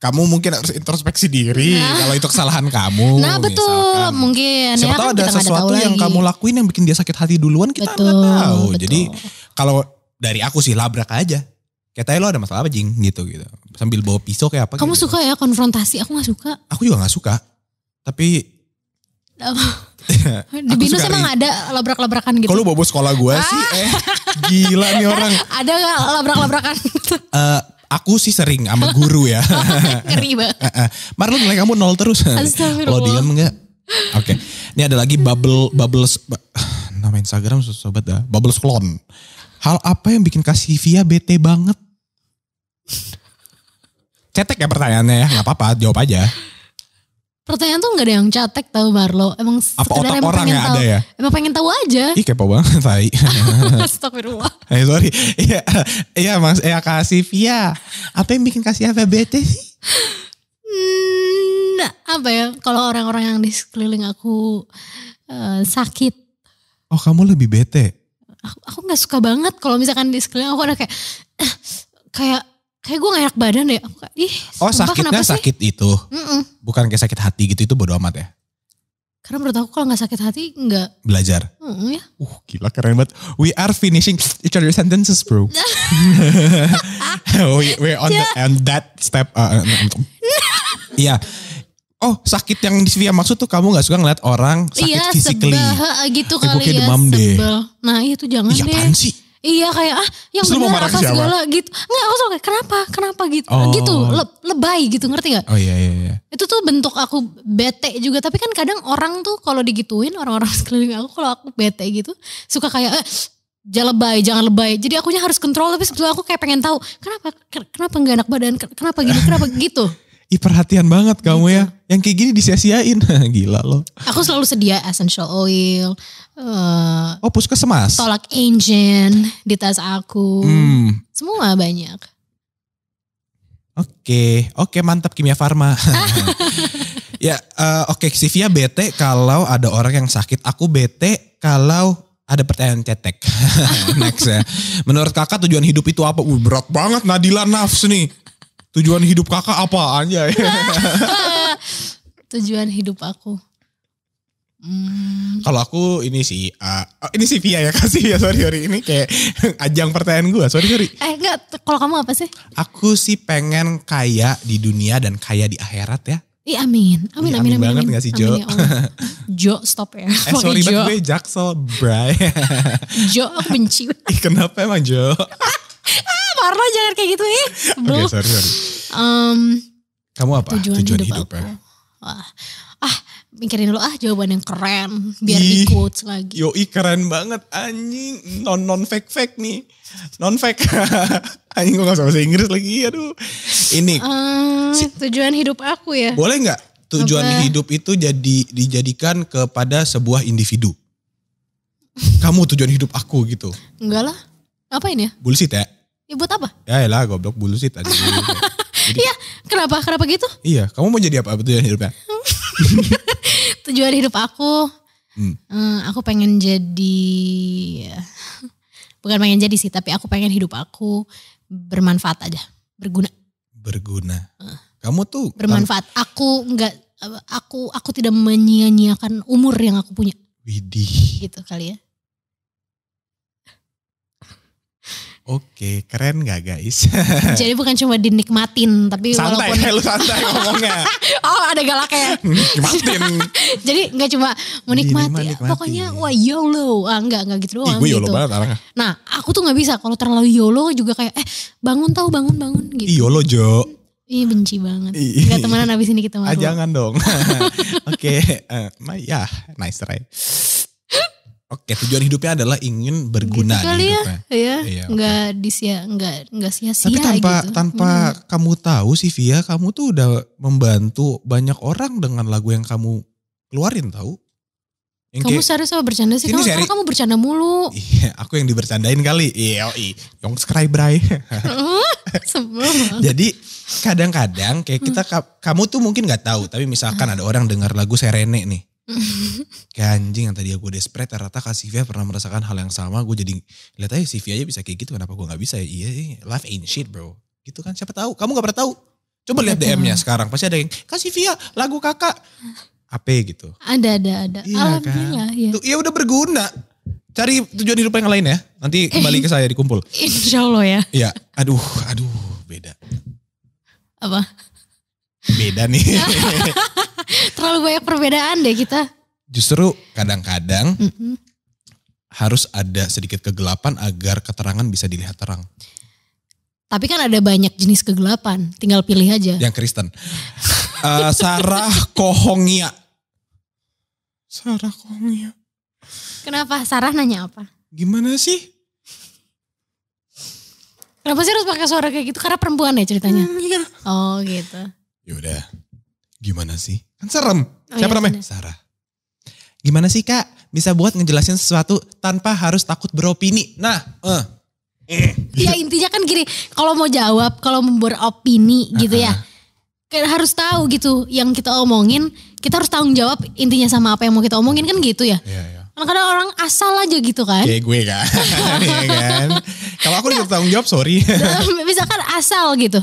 kamu mungkin harus introspeksi diri nah. kalau itu kesalahan kamu. Nah betul misalkan. mungkin. Siapa ya, kan tahu kan ada sesuatu yang lagi. kamu lakuin yang bikin dia sakit hati duluan kita betul, gak tahu. Betul. Jadi kalau dari aku sih labrak aja. Kayak tadi lo ada masalah apa jing gitu gitu. Sambil bawa pisau kayak apa Kamu gitu. suka ya konfrontasi? Aku gak suka. Aku juga gak suka. Tapi di Binus emang ada labrak-labrakan gitu. Kalau bobo sekolah gue sih ah. eh gila nih orang. ada gak labrak-labrakan? uh, Aku sih sering sama guru ya. Ngeri banget. Mar lu nilai kamu nol terus. Lo diam enggak? Oke. Okay. Ini ada lagi bubble bubble nama Instagram sobat dah. Bubble clone. Hal apa yang bikin kasih via bete banget? Cetek ya pertanyaannya ya, nggak apa-apa, jawab aja pertanyaan tuh gak ada yang catek tau Barlo. Emang apa otak emang orang ya tahu, ada ya? Emang pengen tahu aja. Ih kepo banget tai. Astagfirullah. eh sorry. Iya iya Mas Iya eh, kasih via. Apa yang bikin kasih bete sih? Hmm, apa ya? Kalau orang-orang yang di sekeliling aku uh, sakit. Oh kamu lebih bete? Aku aku gak suka banget kalau misalkan di sekeliling aku ada kayak eh, kayak kayak gue gak enak badan deh, ya. Aku kayak, ih, oh sakitnya sakit itu. Mm-mm. Bukan kayak sakit hati gitu, itu bodo amat ya. Karena menurut aku kalau gak sakit hati gak. Belajar. Mm, ya. Uh gila keren banget. We are finishing each other sentences bro. we, we're on, yeah. the, iya. on that step. Uh, uh, uh, iya. yeah. Oh sakit yang di Sivia maksud tuh kamu gak suka ngeliat orang sakit iya, physically. Iya gitu kali ya. Demam sebel. Nah, iya deh. Nah itu jangan ya, deh. Iya sih? Iya kayak ah yang Terus benar akan siapa? segala gitu. Enggak aku kayak kenapa kenapa gitu oh. gitu le, lebay gitu ngerti gak? Oh iya iya. iya. Itu tuh bentuk aku bete juga tapi kan kadang orang tuh kalau digituin orang-orang sekeliling aku kalau aku bete gitu suka kayak eh, jangan lebay jangan lebay. Jadi akunya harus kontrol tapi sebetulnya aku kayak pengen tahu kenapa kenapa nggak enak badan kenapa gitu kenapa gitu. Ih perhatian banget kamu ya. Gitu. Yang kayak gini disia-siain. Gila loh. Aku selalu sedia essential oil. Uh, oh puskesmas. Tolak engine di tas aku. Hmm. Semua banyak. Oke, okay. oke okay, mantap Kimia Farma. ya, uh, oke okay, Sivia bete kalau ada orang yang sakit. Aku bete kalau ada pertanyaan cetek. Next ya. Menurut kakak tujuan hidup itu apa? Uh, berat banget Nadila Nafs nih. Tujuan hidup kakak apa aja ya? Tujuan hidup aku. Hmm. Kalau aku ini sih, uh, ini sih Via ya kasih ya sorry sorry ini kayak ajang pertanyaan gue sorry sorry. Eh enggak, kalau kamu apa sih? Aku sih pengen kaya di dunia dan kaya di akhirat ya. iya amin. Amin, amin amin, amin, amin, banget amin. gak sih Jo? Amin, ya jo stop ya. Eh sorry banget gue jaksel bray. jo aku benci. Ih, kenapa emang Jo? Parno jangan kayak gitu ih. Oke, okay, sorry, sorry. Um, Kamu apa? Tujuan, tujuan hidup, hidup Ya? Ah, mikirin dulu ah jawaban yang keren biar Ih, di quotes lagi. Yoi keren banget anjing non non fake fake nih non fake anjing gue gak usah bahasa Inggris lagi aduh ini Um, tujuan hidup aku ya boleh gak? tujuan Apa? hidup itu jadi dijadikan kepada sebuah individu kamu tujuan hidup aku gitu enggak lah ini ya bullshit ya Ya buat apa? Ya lah goblok bulu sih tadi. Iya, kenapa? Kenapa gitu? Iya, kamu mau jadi apa tujuan hidupnya? tujuan hidup aku, hmm. Eh, aku pengen jadi, bukan pengen jadi sih, tapi aku pengen hidup aku bermanfaat aja, berguna. Berguna. Eh. Kamu tuh kan- bermanfaat. Aku nggak, eh, aku aku tidak menyia-nyiakan umur yang aku punya. Widih. Gitu kali ya. Oke, keren gak guys? Jadi bukan cuma dinikmatin, tapi santai, walaupun... Santai, lu santai ngomongnya. oh, ada galaknya. Nikmatin. Jadi gak cuma menikmati, nikmati. pokoknya wah YOLO. Ah, enggak, enggak gitu doang. Ibu YOLO gitu. banget Nah, aku tuh gak bisa kalau terlalu YOLO juga kayak, eh bangun tau, bangun, bangun gitu. YOLO Jo. Ih benci banget. Gak temenan abis ini kita mau. Ah, jangan dong. Oke, okay. uh, eh, ya, yeah. nice try. Oke, tujuan hidupnya adalah ingin berguna gitu kali ya. hidupnya. ya. Iya, iya enggak disia enggak enggak sia-sia Tapi tanpa gitu. tanpa hmm. kamu tahu sih Via, kamu tuh udah membantu banyak orang dengan lagu yang kamu keluarin tahu. Yang kamu kayak, serius sama bercanda sih? Kamu, seri... kamu bercanda mulu. Iya, aku yang dibercandain kali. Iya, yang berai Jadi kadang-kadang kayak hmm. kita hmm. kamu tuh mungkin nggak tahu, tapi misalkan hmm. ada orang dengar lagu Serene nih kayak anjing yang tadi gue desperate ternyata Kak Sivia pernah merasakan hal yang sama gue jadi lihat aja eh, Sivia aja bisa kayak gitu kenapa gue nggak bisa ya iya, iya life ain't shit bro gitu kan siapa tahu kamu nggak pernah tahu coba lihat DM-nya sekarang pasti ada yang Kak Sivia lagu kakak AP gitu ada ada ada iya, alhamdulillah kan? ya. ya udah berguna cari tujuan hidup yang lain ya nanti kembali ke saya dikumpul insya Allah ya iya aduh aduh beda apa beda nih. Terlalu banyak perbedaan deh kita. Justru kadang-kadang mm -hmm. harus ada sedikit kegelapan agar keterangan bisa dilihat terang. Tapi kan ada banyak jenis kegelapan, tinggal pilih aja. Yang Kristen. uh, Sarah Kohongia. Sarah Kohongia. Kenapa? Sarah nanya apa? Gimana sih? Kenapa sih harus pakai suara kayak gitu? Karena perempuan ya ceritanya? Hmm, iya. Oh gitu. Yaudah, gimana sih? Kan serem. Oh, Siapa iya, namanya? Sarah. Gimana sih kak bisa buat ngejelasin sesuatu tanpa harus takut beropini? Nah, eh. Ya, eh. Ya intinya kan gini, kalau mau jawab, kalau mau beropini gitu uh ya. Kayak harus tahu gitu yang kita omongin, kita harus tanggung jawab intinya sama apa yang mau kita omongin kan gitu ya. Iya, iya. kadang orang asal aja gitu kan. Kayak gue kan. kan? Kalau aku udah tanggung jawab sorry. Misalkan asal gitu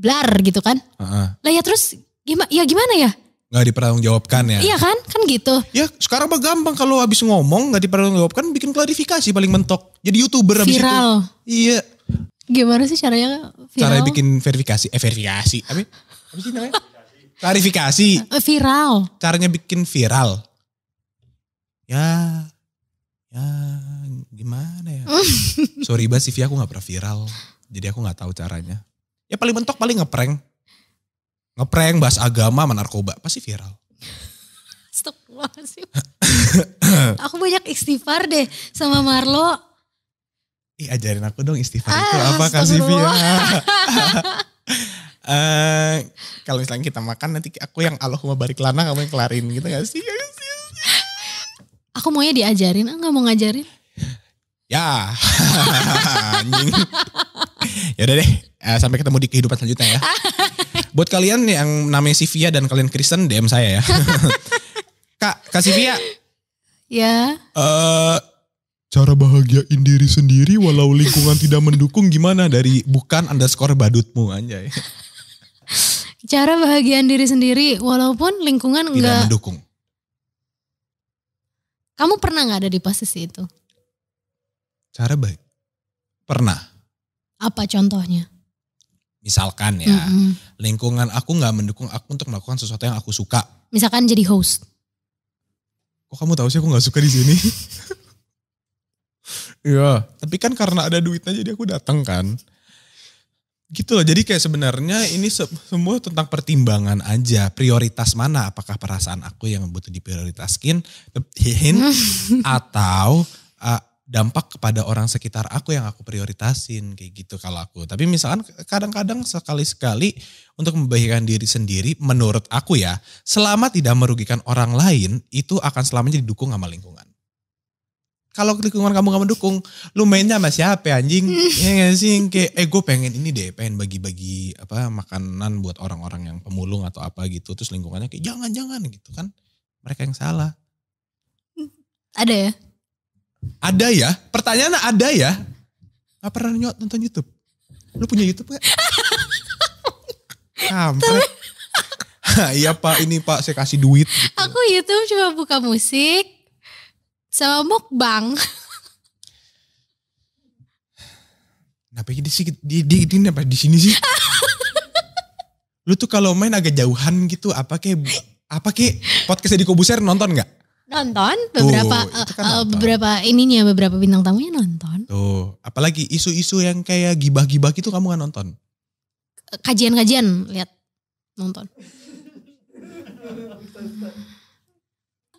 blar gitu kan. Uh-huh. Lah ya terus gimana ya gimana ya? Gak dipertanggungjawabkan ya? Iya kan, kan gitu. Ya sekarang mah gampang kalau habis ngomong gak dipertanggungjawabkan bikin klarifikasi paling mentok. Jadi youtuber abis Viral. Itu. Iya. Gimana sih caranya viral? Cara bikin verifikasi, eh verifikasi. Apa, apa sih namanya? klarifikasi. Eh, viral. Caranya bikin viral. Ya, ya gimana ya? Sorry bah sih aku gak pernah viral. Jadi aku gak tahu caranya. Ya paling mentok paling ngeprank. Ngeprank bahas agama sama narkoba pasti viral. aku banyak istighfar deh sama Marlo. Ih ajarin aku dong istighfar ah, itu apa kasih Via. uh, kalau misalnya kita makan nanti aku yang Allahumma barik lana kamu yang kelarin gitu gak sih? Iya, iya, iya, aku maunya diajarin, enggak ah, mau ngajarin. Ya, anjing. Yaudah deh. Uh, sampai ketemu di kehidupan selanjutnya ya. Buat kalian yang namanya Sivia dan kalian Kristen DM saya ya. Kak, Kak Sivia. Ya. uh, cara bahagiain diri sendiri walau lingkungan tidak mendukung gimana dari bukan underscore badutmu anjay. Cara bahagian diri sendiri walaupun lingkungan tidak enggak mendukung. Kamu pernah nggak ada di posisi itu? Cara baik. Pernah. Apa contohnya? misalkan ya mm-hmm. lingkungan aku nggak mendukung aku untuk melakukan sesuatu yang aku suka misalkan jadi host kok kamu tahu sih aku nggak suka di sini Iya, tapi kan karena ada duitnya jadi aku datang kan. Gitu loh, jadi kayak sebenarnya ini se semua tentang pertimbangan aja. Prioritas mana, apakah perasaan aku yang butuh diprioritaskin, atau uh, dampak kepada orang sekitar aku yang aku prioritasin kayak gitu kalau aku. Tapi misalkan kadang-kadang sekali-sekali untuk membaikkan diri sendiri menurut aku ya, selama tidak merugikan orang lain itu akan selamanya didukung sama lingkungan. Kalau lingkungan kamu gak mendukung, lu mainnya sama siapa anjing? ya gak sih? Kayak, eh gue pengen ini deh, pengen bagi-bagi apa makanan buat orang-orang yang pemulung atau apa gitu. Terus lingkungannya kayak jangan-jangan gitu kan. Mereka yang salah. Ada ya? Ada ya? Pertanyaannya ada ya? Gak pernah nyot nonton YouTube? Lu punya YouTube gak? Kampret. Iya pak, ini pak saya kasih duit. Gitu. Aku YouTube cuma buka musik sama mukbang. Kenapa ini sih di di di di, di sini sih? Lu tuh kalau main agak jauhan gitu, apa kayak apa kayak podcastnya di Kobuser nonton nggak? nonton beberapa tuh, kan uh, beberapa ininya beberapa bintang tamunya nonton. Tuh, apalagi isu-isu yang kayak gibah-gibah itu kamu nggak nonton? Kajian-kajian lihat nonton.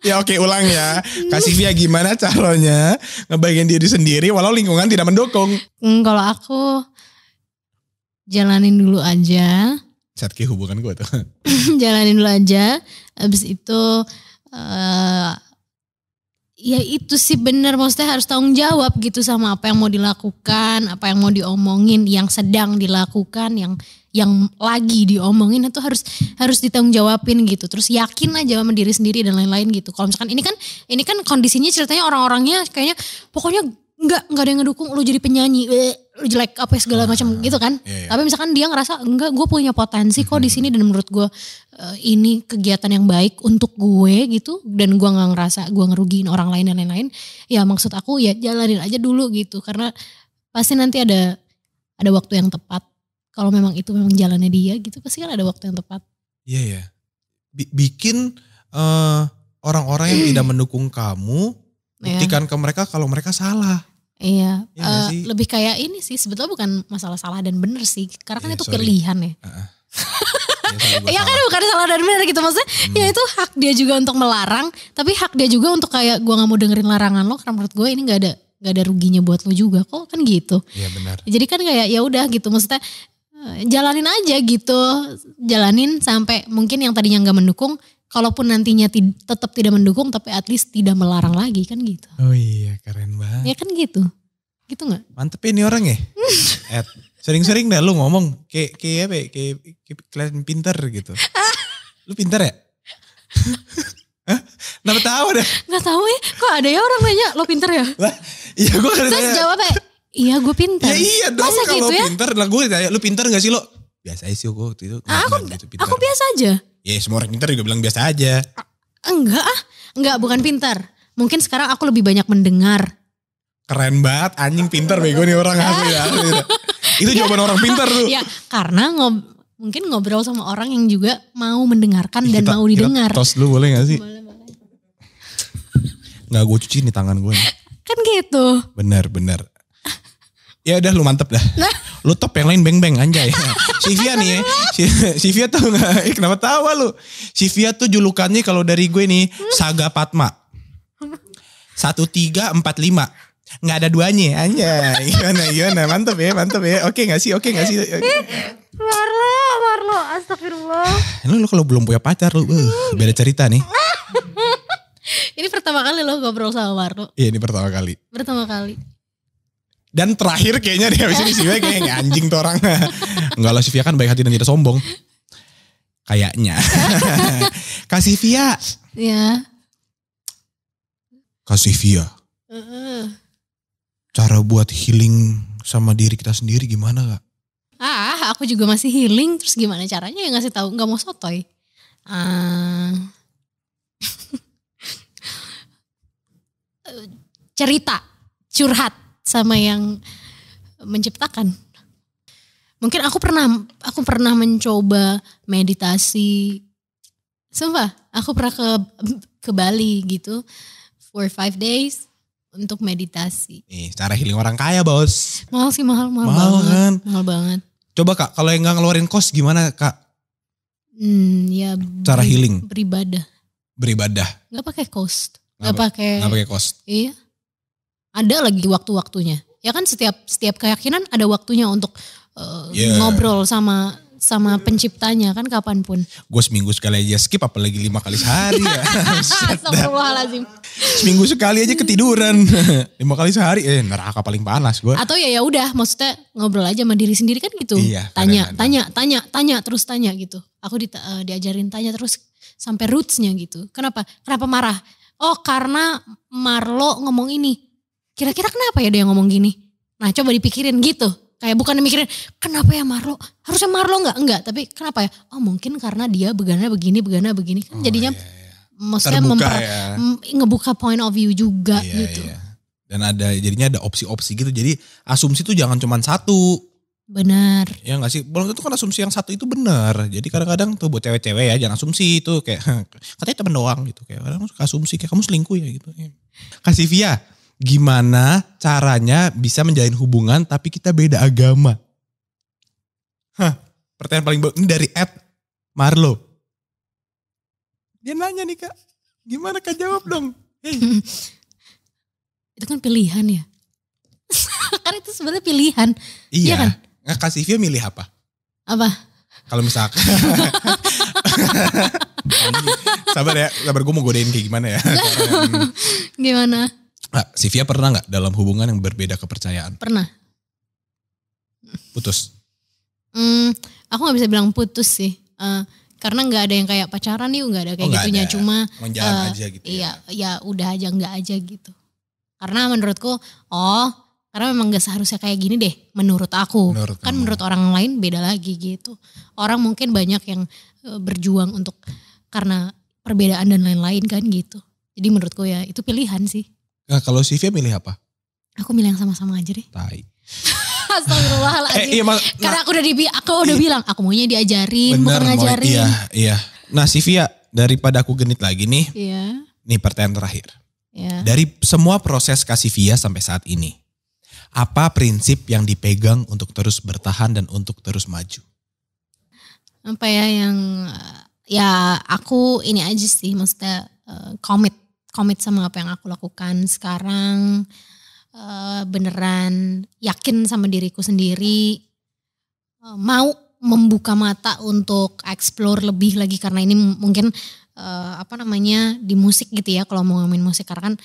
Ya oke okay, ulang ya. Kasih dia gimana caranya ngebagian diri sendiri walau lingkungan tidak mendukung. Hmm, kalau aku jalanin dulu aja. ke hubungan gue tuh. jalanin dulu aja. Abis itu uh, ya itu sih bener maksudnya harus tanggung jawab gitu sama apa yang mau dilakukan apa yang mau diomongin yang sedang dilakukan yang yang lagi diomongin itu harus harus ditanggung jawabin gitu terus yakin aja sama diri sendiri dan lain-lain gitu kalau misalkan ini kan ini kan kondisinya ceritanya orang-orangnya kayaknya pokoknya enggak enggak ada yang ngedukung lu jadi penyanyi eh, lu jelek apa segala macam ah, gitu kan yeah, yeah. tapi misalkan dia ngerasa enggak gue punya potensi kok mm -hmm. di sini dan menurut gue uh, ini kegiatan yang baik untuk gue gitu dan gue nggak ngerasa gue ngerugiin orang lain dan lain-lain ya maksud aku ya jalanin aja dulu gitu karena pasti nanti ada ada waktu yang tepat kalau memang itu memang jalannya dia gitu pasti kan ada waktu yang tepat iya yeah, ya yeah. bikin eh, orang-orang uh, yang tidak mendukung kamu iya. buktikan yeah. ke mereka kalau mereka salah Iya, ya, uh, lebih kayak ini sih sebetulnya bukan masalah salah dan benar sih, karena kan yeah, itu sorry. pilihan ya. Uh -uh. ya, ya kan bukan salah dan benar gitu maksudnya, hmm. ya itu hak dia juga untuk melarang, tapi hak dia juga untuk kayak gue nggak mau dengerin larangan lo karena menurut gue ini nggak ada nggak ada ruginya buat lo juga kok kan gitu. Iya benar. Jadi kan kayak ya udah gitu maksudnya eh, jalanin aja gitu, jalanin sampai mungkin yang tadinya nggak mendukung kalaupun nantinya tid tetap tidak mendukung tapi at least tidak melarang lagi kan gitu. Oh iya keren banget. Ya kan gitu. Gitu gak? Mantep ini orang ya. sering-sering deh lu ngomong kayak kayak apa kayak, kayak kalian pinter gitu. lu pintar ya? Hah? Kenapa tahu deh? Nggak tahu ya, kok ada ya orang nanya lo pintar ya? Lah, iya gue kan Terus ya. iya gue pinter. Ya iya dong Masa kalau gitu ya? pinter, lah gue tanya, lu pintar gak sih lo? Biasa sih gue waktu itu. Ah, aku, gitu, aku biasa aja. Ya semua orang pintar juga bilang biasa aja. Enggak ah, enggak bukan pintar. Mungkin sekarang aku lebih banyak mendengar. Keren banget, anjing pintar bego nih orang asli ya. Itu ya. jawaban orang pintar tuh. Ya, karena ngob mungkin ngobrol sama orang yang juga mau mendengarkan dan kita, mau didengar. Kita tos dulu boleh gak sih? Boleh, boleh. Nggak gue cuci nih tangan gue. Kan gitu. Benar, benar. Ya udah lu mantep dah. Nah. Lu top yang lain beng-beng anjay. Sivia nih ya. Sivia tuh gak, eh, kenapa tawa lu? Sivia tuh julukannya kalau dari gue nih hmm. Saga Patma. lima Gak ada duanya anjay. Gimana gimana mantep ya, mantep ya. Oke gak sih? Oke gak sih? Eh, Marlo, Marlo, astagfirullah. Ah, lu, lu kalau belum punya pacar lu, uh, beda cerita nih. ini pertama kali lo ngobrol sama Marlo. Iya, ini pertama kali. Pertama kali. Dan terakhir kayaknya di habis ini Sylvia kayaknya anjing tuh orang. Enggak lah Sivia kan baik hati dan tidak sombong. Kayaknya. Kasih Via. Iya. Kasih Via. Uh. Cara buat healing sama diri kita sendiri gimana kak? Ah, aku juga masih healing. Terus gimana caranya ya ngasih tahu nggak mau sotoy? Uh, cerita, curhat sama yang menciptakan. Mungkin aku pernah aku pernah mencoba meditasi. Sumpah, aku pernah ke ke Bali gitu for five days untuk meditasi. Nih, cara healing orang kaya, Bos. Mahal sih, mahal, mahal, mahal banget. Kan? Mahal banget. Coba Kak, kalau yang nggak ngeluarin kos gimana, Kak? Hmm, ya cara beri, healing. Beribadah. Beribadah. Nggak pakai kos. Nggak pakai. Nggak pakai kos. Iya ada lagi waktu-waktunya. Ya kan setiap setiap keyakinan ada waktunya untuk uh, yeah. ngobrol sama sama penciptanya kan kapanpun. Gue seminggu sekali aja skip apalagi lima kali sehari ya. Astagfirullahaladzim. seminggu sekali aja ketiduran. lima kali sehari eh neraka paling panas gue. Atau ya ya udah maksudnya ngobrol aja sama diri sendiri kan gitu. Iya, tanya, kadang -kadang. tanya, tanya, tanya terus tanya gitu. Aku di, uh, diajarin tanya terus sampai rootsnya gitu. Kenapa? Kenapa marah? Oh karena Marlo ngomong ini kira-kira kenapa ya dia ngomong gini? Nah coba dipikirin gitu. Kayak bukan mikirin kenapa ya Marlo? Harusnya Marlo nggak enggak, tapi kenapa ya? Oh mungkin karena dia begana begini, begana begini kan oh, jadinya iya, iya, iya. maksudnya Terbuka, memper, ya. ngebuka point of view juga iya, gitu. Iya. Dan ada jadinya ada opsi-opsi gitu. Jadi asumsi tuh jangan cuma satu. Benar. Ya gak sih? Belum tentu kan asumsi yang satu itu benar. Jadi kadang-kadang tuh buat cewek-cewek ya jangan asumsi itu kayak katanya temen doang gitu. Kayak kadang suka asumsi kayak kamu selingkuh ya gitu. Iya. Kasih via gimana caranya bisa menjalin hubungan tapi kita beda agama? Hah, pertanyaan paling bagus. Ini dari Ed Marlo. Dia nanya nih kak, gimana kak jawab dong? Hey. itu kan pilihan ya. karena itu sebenarnya pilihan. Iya, iya kan? Nggak kasih view milih apa? Apa? Kalau misalkan. sabar ya, sabar gue mau godain kayak gimana ya. gimana? Nah, Sivia pernah nggak dalam hubungan yang berbeda kepercayaan? Pernah. Putus. Hmm, aku nggak bisa bilang putus sih. Uh, karena nggak ada yang kayak pacaran nih nggak ada kayak oh, gitunya ada. cuma uh, aja gitu ya. iya ya. udah aja nggak aja gitu karena menurutku oh karena memang gak seharusnya kayak gini deh menurut aku menurut kan menurut orang lain beda lagi gitu orang mungkin banyak yang eh, berjuang untuk karena perbedaan dan lain-lain kan gitu jadi menurutku ya itu pilihan sih Nah, kalau Sivia milih apa? Aku milih yang sama-sama aja deh. Tai. Astagfirullahaladzim. Eh, iya, Karena nah- aku udah dibi aku udah iya, bilang aku maunya diajarin, bener, bukan ngajarin. Iya, iya. Nah, Sivia, daripada aku genit lagi nih. Iya. Nih pertanyaan terakhir. Iya. Dari semua proses Kak Sivia sampai saat ini, apa prinsip yang dipegang untuk terus bertahan dan untuk terus maju? Apa ya yang ya aku ini aja sih maksudnya eh, komit komit sama apa yang aku lakukan sekarang uh, beneran yakin sama diriku sendiri uh, mau membuka mata untuk explore lebih lagi karena ini mungkin uh, apa namanya di musik gitu ya kalau mau ngomongin musik karena kan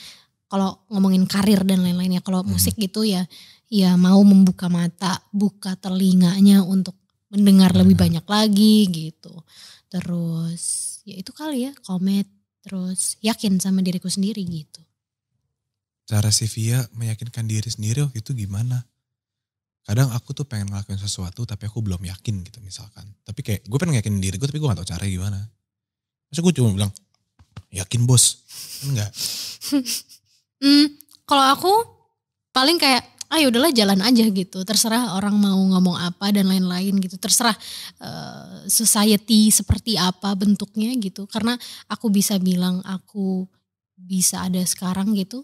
kalau ngomongin karir dan lain-lain ya kalau hmm. musik gitu ya ya mau membuka mata buka telinganya untuk mendengar lebih banyak lagi gitu terus ya itu kali ya komet terus yakin sama diriku sendiri gitu. Cara Sivia meyakinkan diri sendiri waktu itu gimana? Kadang aku tuh pengen ngelakuin sesuatu tapi aku belum yakin gitu misalkan. Tapi kayak gue pengen yakin diri gue tapi gue gak tau caranya gimana. Masa gue cuma bilang, yakin bos? Enggak. Kan hmm, kalau aku paling kayak ayo ah, ya udahlah jalan aja gitu terserah orang mau ngomong apa dan lain-lain gitu terserah uh, society seperti apa bentuknya gitu karena aku bisa bilang aku bisa ada sekarang gitu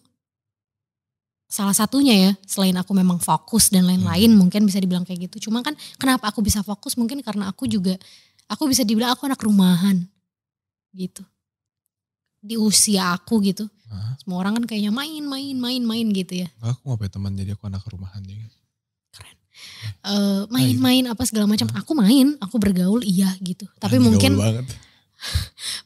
salah satunya ya selain aku memang fokus dan lain-lain hmm. mungkin bisa dibilang kayak gitu cuma kan kenapa aku bisa fokus mungkin karena aku juga aku bisa dibilang aku anak rumahan gitu di usia aku gitu semua orang kan kayaknya main, main, main, main gitu ya. Nah, aku gak punya teman jadi aku anak rumahan juga. Keren. Main-main eh, nah, uh, main, apa segala macam. Aku main, aku bergaul iya gitu. Tapi nah, mungkin banget.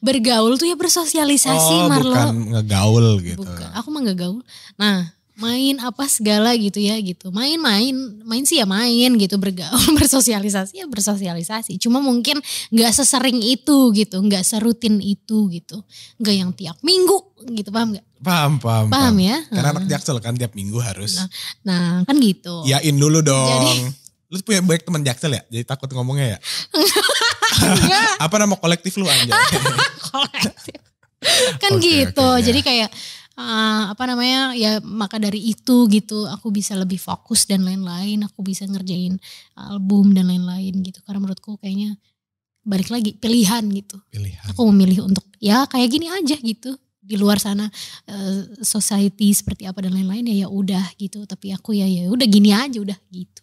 bergaul tuh ya bersosialisasi oh, Marlo. bukan ngegaul gitu. Bukan, aku mah nggak gaul. Nah, main apa segala gitu ya gitu. Main-main, main sih ya main gitu, bergaul, bersosialisasi ya bersosialisasi. Cuma mungkin nggak sesering itu gitu, nggak serutin itu gitu. Nggak yang tiap minggu gitu paham gak? Paham, paham. Paham, paham. ya? Karena anak jaksel kan tiap minggu harus. Nah, nah kan gitu. Yain dulu dong. Jadi, lu punya banyak teman jaksel ya? Jadi takut ngomongnya ya? Apa nama kolektif lu aja? kolektif. Kan okay, gitu. Okay, ya. Jadi yeah. kayak uh, apa namanya ya maka dari itu gitu aku bisa lebih fokus dan lain-lain aku bisa ngerjain album dan lain-lain gitu karena menurutku kayaknya balik lagi pilihan gitu pilihan. aku memilih untuk ya kayak gini aja gitu di luar sana uh, society seperti apa dan lain-lain ya ya udah gitu tapi aku ya ya udah gini aja udah gitu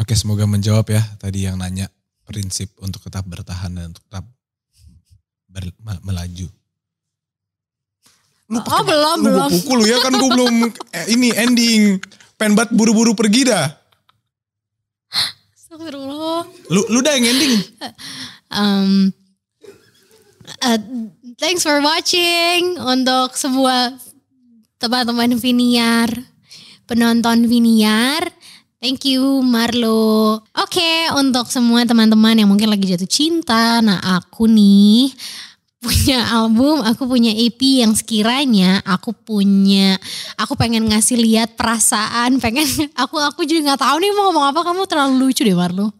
oke semoga menjawab ya tadi yang nanya prinsip untuk tetap bertahan dan untuk tetap ber, melaju lu oh, belum lu belum pukul ya kan gue belum eh, ini ending penbat buru-buru pergi dah Astagfirullah. Lu lu udah yang ending. um, uh, thanks for watching untuk semua teman-teman Viniar, penonton Viniar. Thank you Marlo. Oke, okay, untuk semua teman-teman yang mungkin lagi jatuh cinta, nah aku nih punya album, aku punya EP yang sekiranya aku punya, aku pengen ngasih lihat perasaan, pengen aku aku juga nggak tahu nih mau ngomong apa, kamu terlalu lucu deh Marlo.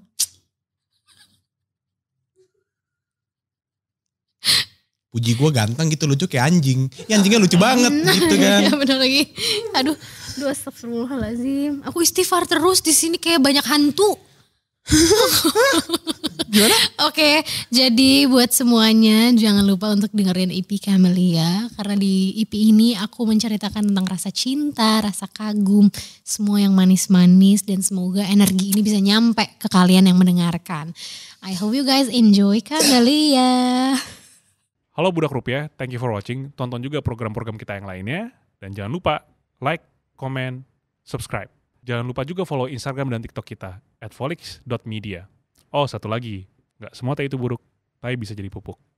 puji gue ganteng gitu lucu kayak anjing. Ya anjingnya lucu banget nah, gitu iya, kan. Iya benar lagi. Aduh, aduh astagfirullahalazim. Aku istighfar terus di sini kayak banyak hantu. Oke, okay, jadi buat semuanya jangan lupa untuk dengerin EP Camelia ya. karena di EP ini aku menceritakan tentang rasa cinta, rasa kagum, semua yang manis-manis dan semoga energi ini bisa nyampe ke kalian yang mendengarkan. I hope you guys enjoy Camelia. Halo Budak Rupiah, thank you for watching. Tonton juga program-program kita yang lainnya. Dan jangan lupa like, comment, subscribe. Jangan lupa juga follow Instagram dan TikTok kita at folix.media. Oh, satu lagi. Nggak semua teh itu buruk, tapi bisa jadi pupuk.